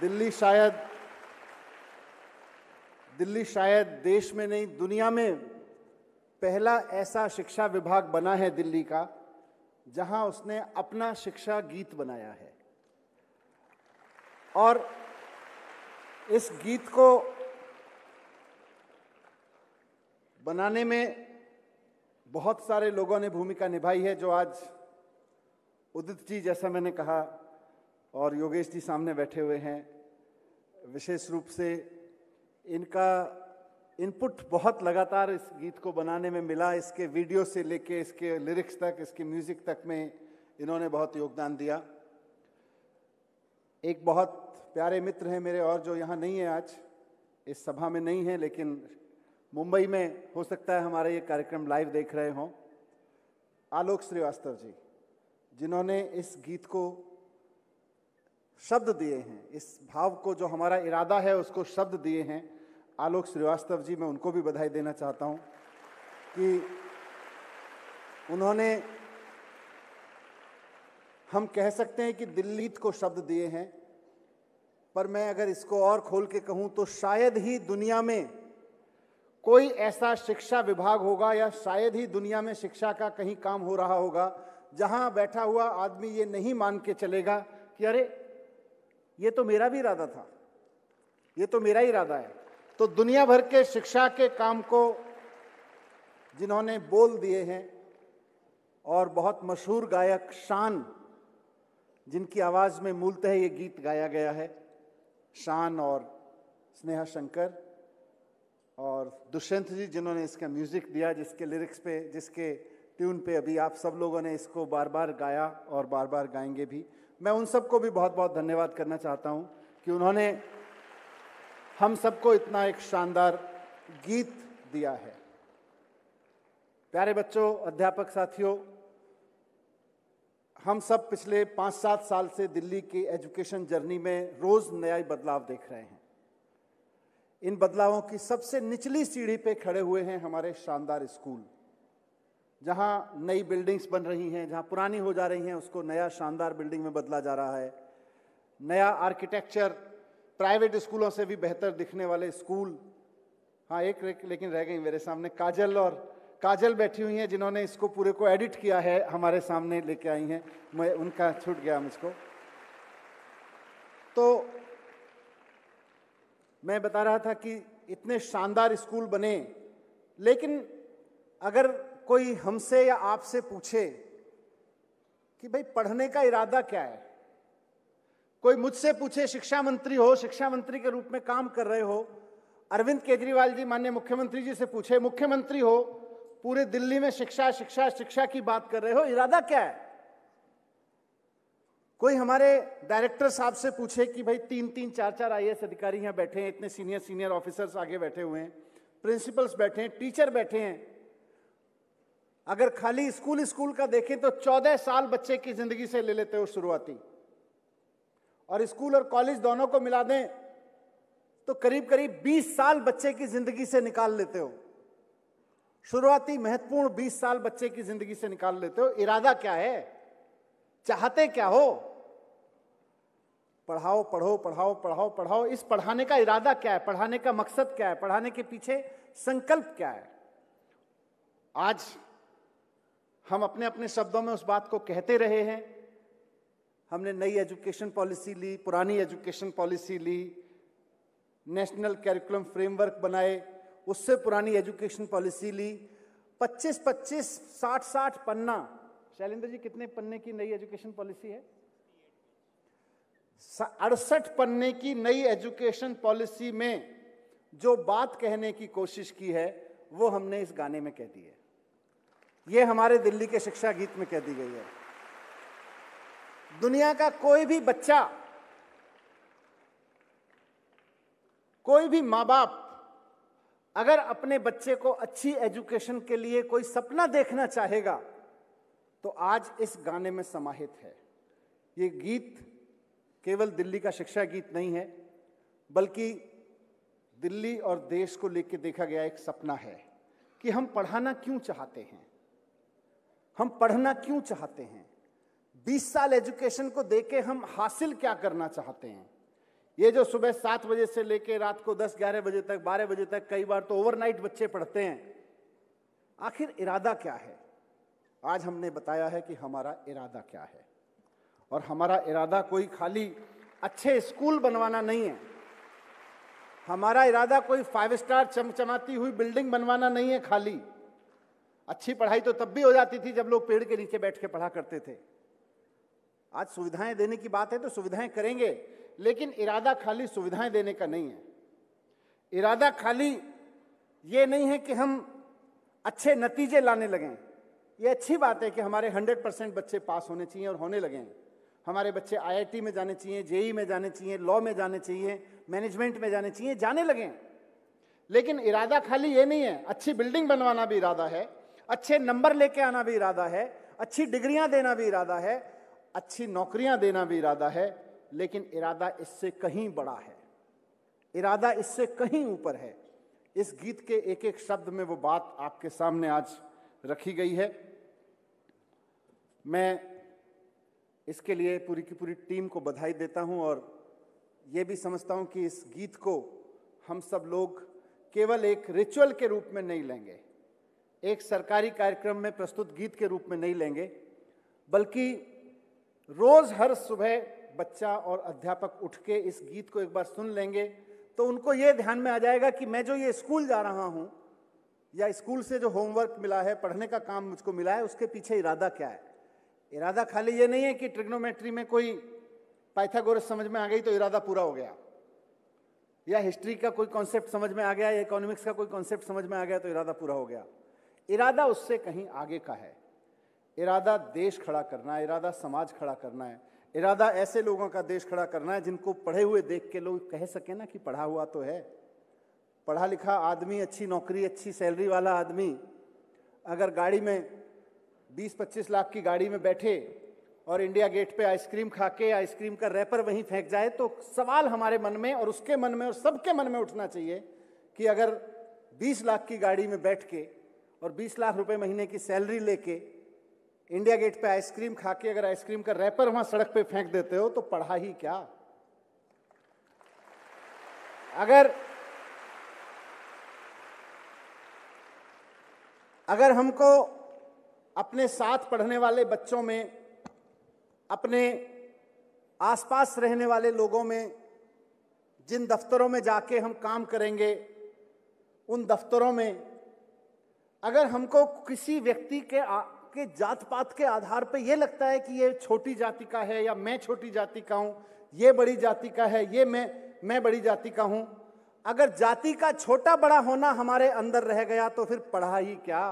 दिल्ली शायद दिल्ली शायद देश में नहीं दुनिया में पहला ऐसा शिक्षा विभाग बना है दिल्ली का जहां उसने अपना शिक्षा गीत बनाया है और इस गीत को बनाने में बहुत सारे लोगों ने भूमिका निभाई है जो आज उदित जी जैसा मैंने कहा और योगेश जी सामने बैठे हुए हैं विशेष रूप से इनका इनपुट बहुत लगातार इस गीत को बनाने में मिला इसके वीडियो से लेके इसके लिरिक्स तक इसके म्यूज़िक तक में इन्होंने बहुत योगदान दिया एक बहुत प्यारे मित्र हैं मेरे और जो यहाँ नहीं है आज इस सभा में नहीं है लेकिन मुंबई में हो सकता है हमारे ये कार्यक्रम लाइव देख रहे हों आलोक श्रीवास्तव जी जिन्होंने इस गीत को शब्द दिए हैं इस भाव को जो हमारा इरादा है उसको शब्द दिए हैं आलोक श्रीवास्तव जी मैं उनको भी बधाई देना चाहता हूं कि उन्होंने हम कह सकते हैं कि दिल्ली को शब्द दिए हैं पर मैं अगर इसको और खोल के कहूँ तो शायद ही दुनिया में कोई ऐसा शिक्षा विभाग होगा या शायद ही दुनिया में शिक्षा का कहीं काम हो रहा होगा जहां बैठा हुआ आदमी ये नहीं मान के चलेगा कि अरे ये तो मेरा भी इरादा था ये तो मेरा ही इरादा है तो दुनिया भर के शिक्षा के काम को जिन्होंने बोल दिए हैं और बहुत मशहूर गायक शान जिनकी आवाज़ में मूलतः ये गीत गाया गया है शान और स्नेहा शंकर और दुष्यंत जी जिन्होंने इसका म्यूज़िक दिया जिसके लिरिक्स पे जिसके ट्यून पे अभी आप सब लोगों ने इसको बार बार गाया और बार बार गाएंगे भी मैं उन सबको भी बहुत बहुत धन्यवाद करना चाहता हूँ कि उन्होंने हम सबको इतना एक शानदार गीत दिया है प्यारे बच्चों अध्यापक साथियों हम सब पिछले पाँच सात साल से दिल्ली की एजुकेशन जर्नी में रोज़ नया बदलाव देख रहे हैं इन बदलावों की सबसे निचली सीढ़ी पे खड़े हुए हैं हमारे शानदार स्कूल जहाँ नई बिल्डिंग्स बन रही हैं जहाँ पुरानी हो जा रही हैं उसको नया शानदार बिल्डिंग में बदला जा रहा है नया आर्किटेक्चर प्राइवेट स्कूलों से भी बेहतर दिखने वाले स्कूल हाँ एक लेकिन रह गई मेरे सामने काजल और काजल बैठी हुई हैं जिन्होंने इसको पूरे को एडिट किया है हमारे सामने लेके आई हैं मैं उनका छूट गया इसको तो मैं बता रहा था कि इतने शानदार स्कूल बने लेकिन अगर कोई हमसे या आपसे पूछे कि भाई पढ़ने का इरादा क्या है कोई मुझसे पूछे शिक्षा मंत्री हो शिक्षा मंत्री के रूप में काम कर रहे हो अरविंद केजरीवाल जी माननीय मुख्यमंत्री जी से पूछे मुख्यमंत्री हो पूरे दिल्ली में शिक्षा शिक्षा शिक्षा की बात कर रहे हो इरादा क्या है कोई हमारे डायरेक्टर साहब से पूछे कि भाई तीन तीन चार चार आई अधिकारी यहां बैठे हैं इतने सीनियर सीनियर ऑफिसर्स आगे बैठे हुए हैं प्रिंसिपल्स बैठे हैं टीचर बैठे हैं अगर खाली स्कूल स्कूल का देखें तो चौदह साल बच्चे की जिंदगी से ले लेते हो शुरुआती और स्कूल और कॉलेज दोनों को मिला दें तो करीब करीब 20 साल बच्चे की जिंदगी से निकाल लेते हो शुरुआती महत्वपूर्ण 20 साल बच्चे की जिंदगी से निकाल लेते हो इरादा क्या है चाहते क्या हो पढ़ाओ पढ़ो पढ़ाओ पढ़ाओ पढ़ाओ इस पढ़ाने का इरादा क्या है पढ़ाने का मकसद क्या है पढ़ाने के पीछे संकल्प क्या है आज हम अपने अपने शब्दों में उस बात को कहते रहे हैं हमने नई एजुकेशन पॉलिसी ली पुरानी एजुकेशन पॉलिसी ली नेशनल कैरिकुलम फ्रेमवर्क बनाए उससे पुरानी एजुकेशन पॉलिसी ली 25 25 साठ साठ पन्ना शैलेंद्र जी कितने पन्ने की नई एजुकेशन पॉलिसी है अड़सठ पन्ने की नई एजुकेशन पॉलिसी में जो बात कहने की कोशिश की है वो हमने इस गाने में कह दी है ये हमारे दिल्ली के शिक्षा गीत में कह दी गई है दुनिया का कोई भी बच्चा कोई भी माँ बाप अगर अपने बच्चे को अच्छी एजुकेशन के लिए कोई सपना देखना चाहेगा तो आज इस गाने में समाहित है ये गीत केवल दिल्ली का शिक्षा गीत नहीं है बल्कि दिल्ली और देश को लेकर देखा गया एक सपना है कि हम पढ़ाना क्यों चाहते हैं हम पढ़ना क्यों चाहते हैं 20 साल एजुकेशन को देके हम हासिल क्या करना चाहते हैं ये जो सुबह सात बजे से लेके रात को दस ग्यारह बजे तक बारह बजे तक कई बार तो ओवरनाइट बच्चे पढ़ते हैं आखिर इरादा क्या है आज हमने बताया है कि हमारा इरादा क्या है और हमारा इरादा कोई खाली अच्छे स्कूल बनवाना नहीं है हमारा इरादा कोई फाइव स्टार चमचमाती हुई बिल्डिंग बनवाना नहीं है खाली अच्छी पढ़ाई तो तब भी हो जाती थी जब लोग पेड़ के नीचे बैठ के पढ़ा करते थे आज सुविधाएं देने की बात है तो सुविधाएं करेंगे लेकिन इरादा खाली सुविधाएं देने का नहीं है इरादा खाली ये नहीं है कि हम अच्छे नतीजे लाने लगें ये अच्छी बात है कि हमारे 100 परसेंट बच्चे पास होने चाहिए और होने लगे हमारे बच्चे आईआईटी में जाने चाहिए जेई में जाने चाहिए लॉ में जाने चाहिए मैनेजमेंट में जाने चाहिए जाने लगे लेकिन इरादा खाली ये नहीं है अच्छी बिल्डिंग बनवाना भी इरादा है अच्छे नंबर लेके आना भी इरादा है अच्छी डिग्रियां देना भी इरादा है अच्छी नौकरियां देना भी इरादा है लेकिन इरादा इससे कहीं बड़ा है इरादा इससे कहीं ऊपर है इस गीत के एक एक शब्द में वो बात आपके सामने आज रखी गई है मैं इसके लिए पूरी की पूरी टीम को बधाई देता हूं और ये भी समझता हूं कि इस गीत को हम सब लोग केवल एक रिचुअल के रूप में नहीं लेंगे एक सरकारी कार्यक्रम में प्रस्तुत गीत के रूप में नहीं लेंगे बल्कि रोज हर सुबह बच्चा और अध्यापक उठ के इस गीत को एक बार सुन लेंगे तो उनको ये ध्यान में आ जाएगा कि मैं जो ये स्कूल जा रहा हूँ या स्कूल से जो होमवर्क मिला है पढ़ने का काम मुझको मिला है उसके पीछे इरादा क्या है इरादा खाली ये नहीं है कि ट्रिग्नोमेट्री में कोई पाइथागोरस समझ में आ गई तो इरादा पूरा हो गया या हिस्ट्री का कोई कॉन्सेप्ट समझ में आ गया या इकोनॉमिक्स का कोई कॉन्सेप्ट समझ में आ गया तो इरादा पूरा हो गया इरादा उससे कहीं आगे का है इरादा देश खड़ा करना है इरादा समाज खड़ा करना है इरादा ऐसे लोगों का देश खड़ा करना है जिनको पढ़े हुए देख के लोग कह सकें ना कि पढ़ा हुआ तो है पढ़ा लिखा आदमी अच्छी नौकरी अच्छी सैलरी वाला आदमी अगर गाड़ी में 20-25 लाख की गाड़ी में बैठे और इंडिया गेट पे आइसक्रीम खा के आइसक्रीम का रैपर वहीं फेंक जाए तो सवाल हमारे मन में और उसके मन में और सबके मन में उठना चाहिए कि अगर 20 लाख की गाड़ी में बैठ के और 20 लाख रुपए महीने की सैलरी लेके इंडिया गेट पे आइसक्रीम खा के अगर आइसक्रीम का रैपर वहां सड़क पे फेंक देते हो तो पढ़ा ही क्या अगर अगर हमको अपने साथ पढ़ने वाले बच्चों में अपने आसपास रहने वाले लोगों में जिन दफ्तरों में जाके हम काम करेंगे उन दफ्तरों में अगर हमको किसी व्यक्ति के आ, के जात पात के आधार पर यह लगता है कि ये छोटी जाति का है या मैं छोटी जाति का हूँ ये बड़ी जाति का है ये मैं मैं बड़ी जाति का हूँ अगर जाति का छोटा बड़ा होना हमारे अंदर रह गया तो फिर पढ़ा ही क्या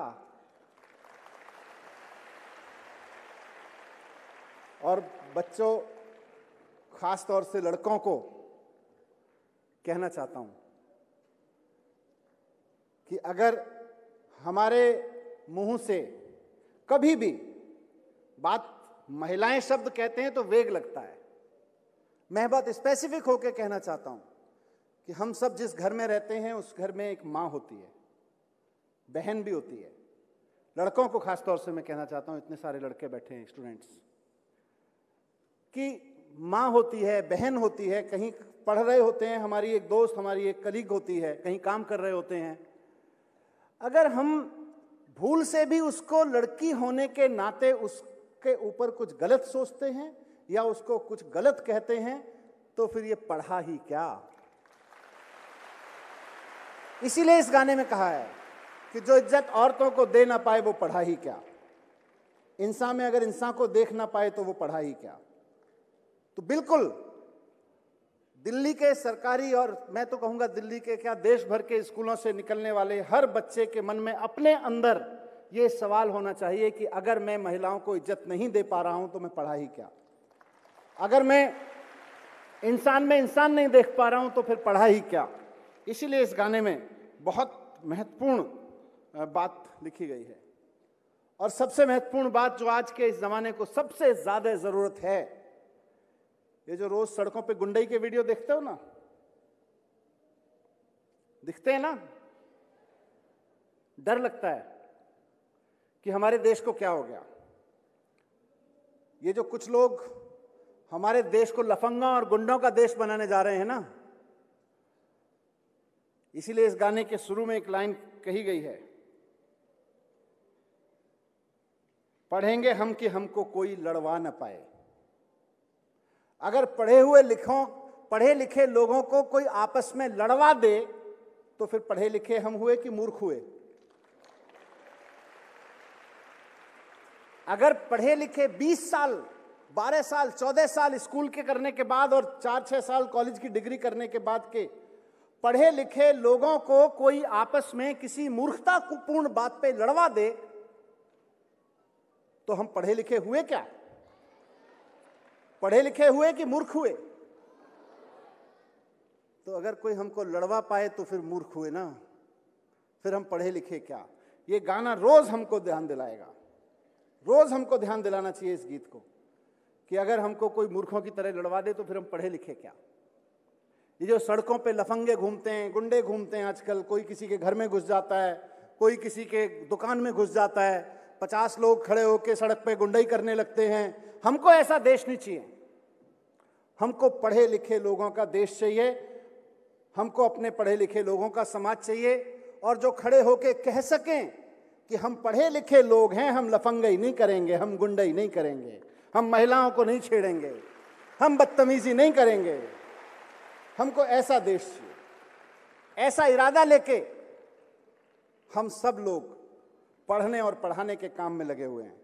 और बच्चों खास तौर से लड़कों को कहना चाहता हूं कि अगर हमारे मुंह से कभी भी बात महिलाएं शब्द कहते हैं तो वेग लगता है मैं बात स्पेसिफिक होकर कहना चाहता हूं कि हम सब जिस घर में रहते हैं उस घर में एक माँ होती है बहन भी होती है लड़कों को खास तौर से मैं कहना चाहता हूं इतने सारे लड़के बैठे हैं स्टूडेंट्स कि माँ होती है बहन होती है कहीं पढ़ रहे होते हैं हमारी एक दोस्त हमारी एक कलीग होती है कहीं काम कर रहे होते हैं अगर हम भूल से भी उसको लड़की होने के नाते उसके ऊपर कुछ गलत सोचते हैं या उसको कुछ गलत कहते हैं तो फिर ये पढ़ा ही क्या इसीलिए इस गाने में कहा है कि जो इज्जत औरतों को दे ना पाए वो पढ़ा ही क्या इंसान में अगर इंसान को देख ना पाए तो वो पढ़ा ही क्या तो बिल्कुल दिल्ली के सरकारी और मैं तो कहूँगा दिल्ली के क्या देश भर के स्कूलों से निकलने वाले हर बच्चे के मन में अपने अंदर ये सवाल होना चाहिए कि अगर मैं महिलाओं को इज्जत नहीं दे पा रहा हूँ तो मैं पढ़ा ही क्या अगर मैं इंसान में इंसान नहीं देख पा रहा हूँ तो फिर पढ़ा ही क्या इसीलिए इस गाने में बहुत महत्वपूर्ण बात लिखी गई है और सबसे महत्वपूर्ण बात जो आज के इस ज़माने को सबसे ज़्यादा ज़रूरत है ये जो रोज सड़कों पे गुंडई के वीडियो देखते हो ना दिखते हैं ना डर लगता है कि हमारे देश को क्या हो गया ये जो कुछ लोग हमारे देश को लफंगा और गुंडों का देश बनाने जा रहे हैं ना इसीलिए इस गाने के शुरू में एक लाइन कही गई है पढ़ेंगे हम कि हमको कोई लड़वा ना पाए अगर पढ़े हुए लिखों पढ़े लिखे लोगों को कोई आपस में लड़वा दे तो फिर पढ़े लिखे हम हुए कि मूर्ख हुए अगर पढ़े लिखे 20 साल 12 साल 14 साल स्कूल के करने के बाद और 4-6 साल कॉलेज की डिग्री करने के बाद के पढ़े लिखे लोगों को कोई आपस में किसी मूर्खतापूर्ण बात पे लड़वा दे तो हम पढ़े लिखे हुए क्या पढ़े लिखे हुए कि मूर्ख हुए तो अगर कोई हमको लड़वा पाए तो फिर मूर्ख हुए ना फिर हम पढ़े लिखे क्या ये गाना रोज हमको ध्यान दिलाएगा रोज हमको ध्यान दिलाना चाहिए इस गीत को कि अगर हमको कोई मूर्खों की तरह लड़वा दे तो फिर हम पढ़े लिखे क्या ये जो सड़कों पे लफंगे घूमते हैं गुंडे घूमते हैं आजकल कोई किसी के घर में घुस जाता है कोई किसी के दुकान में घुस जाता है पचास लोग खड़े होकर सड़क पे गुंडाई करने लगते हैं हमको ऐसा देश नहीं चाहिए हमको पढ़े लिखे लोगों का देश चाहिए हमको अपने पढ़े लिखे लोगों का समाज चाहिए और जो खड़े होके कह सकें कि हम पढ़े लिखे लोग हैं हम लफंगई नहीं करेंगे हम गुंडई नहीं करेंगे हम महिलाओं को नहीं छेड़ेंगे हम बदतमीजी नहीं करेंगे हमको ऐसा देश चाहिए ऐसा इरादा लेके हम सब लोग पढ़ने और पढ़ाने के काम में लगे हुए हैं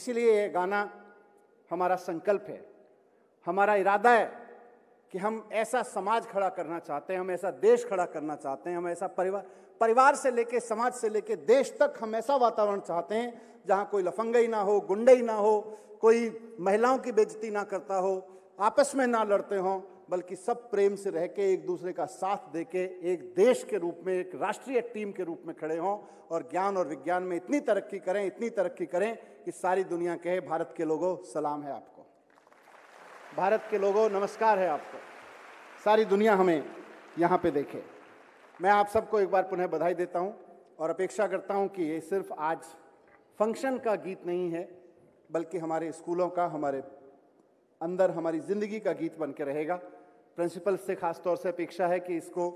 इसीलिए ये गाना हमारा संकल्प है हमारा इरादा है कि हम ऐसा समाज खड़ा करना चाहते हैं हम ऐसा देश खड़ा करना चाहते हैं हम ऐसा परिवार परिवार से लेके समाज से लेके देश तक हम ऐसा वातावरण चाहते हैं जहाँ कोई लफंगई ना हो ही ना हो कोई महिलाओं की बेजती ना करता हो आपस में ना लड़ते हों बल्कि सब प्रेम से रह के एक दूसरे का साथ दे के एक देश के रूप में एक राष्ट्रीय टीम के रूप में खड़े हों और ज्ञान और विज्ञान में इतनी तरक्की करें इतनी तरक्की करें कि सारी दुनिया कहे भारत के लोगों सलाम है आपको भारत के लोगों नमस्कार है आपको सारी दुनिया हमें यहाँ पे देखे मैं आप सबको एक बार पुनः बधाई देता हूँ और अपेक्षा करता हूँ कि ये सिर्फ आज फंक्शन का गीत नहीं है बल्कि हमारे स्कूलों का हमारे अंदर हमारी ज़िंदगी का गीत बन के रहेगा प्रिंसिपल से ख़ास तौर से अपेक्षा है कि इसको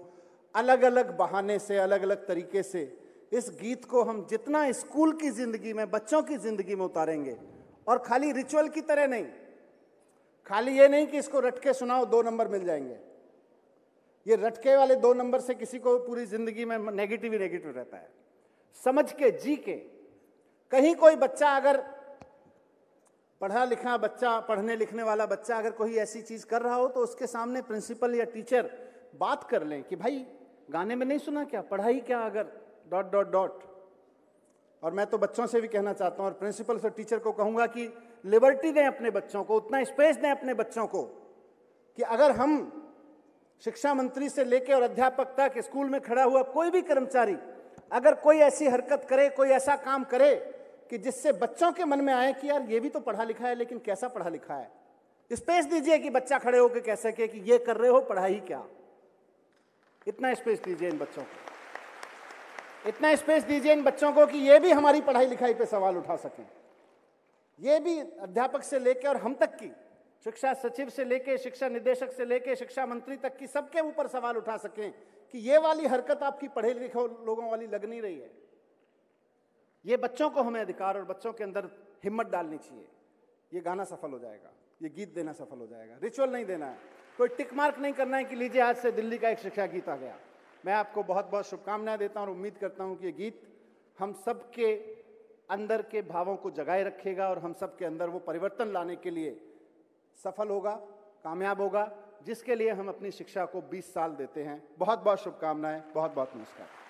अलग अलग बहाने से अलग अलग तरीके से इस गीत को हम जितना स्कूल की ज़िंदगी में बच्चों की ज़िंदगी में उतारेंगे और खाली रिचुअल की तरह नहीं खाली ये नहीं कि इसको रटके सुनाओ दो नंबर मिल जाएंगे ये रटके वाले दो नंबर से किसी को पूरी जिंदगी में नेगेटिव ही नेगेटिव रहता है समझ के जी के कहीं कोई बच्चा अगर पढ़ा लिखा बच्चा पढ़ने लिखने वाला बच्चा अगर कोई ऐसी चीज कर रहा हो तो उसके सामने प्रिंसिपल या टीचर बात कर लें कि भाई गाने में नहीं सुना क्या पढ़ाई क्या अगर डॉट डॉट डॉट और मैं तो बच्चों से भी कहना चाहता हूँ और प्रिंसिपल से टीचर को कहूँगा कि लिबर्टी दें अपने बच्चों को उतना स्पेस दें अपने बच्चों को कि अगर हम शिक्षा मंत्री से लेकर और अध्यापक तक स्कूल में खड़ा हुआ कोई भी कर्मचारी अगर कोई ऐसी हरकत करे कोई ऐसा काम करे कि जिससे बच्चों के मन में आए कि यार ये भी तो पढ़ा लिखा है लेकिन कैसा पढ़ा लिखा है स्पेस दीजिए कि बच्चा खड़े होकर कह सके कि ये कर रहे हो पढ़ाई क्या इतना स्पेस दीजिए इन बच्चों को इतना स्पेस दीजिए इन बच्चों को कि ये भी हमारी पढ़ाई लिखाई पे सवाल उठा सकें ये भी अध्यापक से लेकर और हम तक की शिक्षा सचिव से लेकर शिक्षा निदेशक से लेकर शिक्षा मंत्री तक की सबके ऊपर सवाल उठा सकें कि ये वाली हरकत आपकी पढ़े लिखे लोगों वाली लग नहीं रही है ये बच्चों को हमें अधिकार और बच्चों के अंदर हिम्मत डालनी चाहिए ये गाना सफल हो जाएगा ये गीत देना सफल हो जाएगा रिचुअल नहीं देना है कोई टिक मार्क नहीं करना है कि लीजिए आज से दिल्ली का एक शिक्षा गीत आ गया मैं आपको बहुत बहुत शुभकामनाएं देता हूँ और उम्मीद करता हूँ कि ये गीत हम सबके अंदर के भावों को जगाए रखेगा और हम सब के अंदर वो परिवर्तन लाने के लिए सफल होगा कामयाब होगा जिसके लिए हम अपनी शिक्षा को 20 साल देते हैं बहुत बहुत शुभकामनाएं बहुत बहुत नमस्कार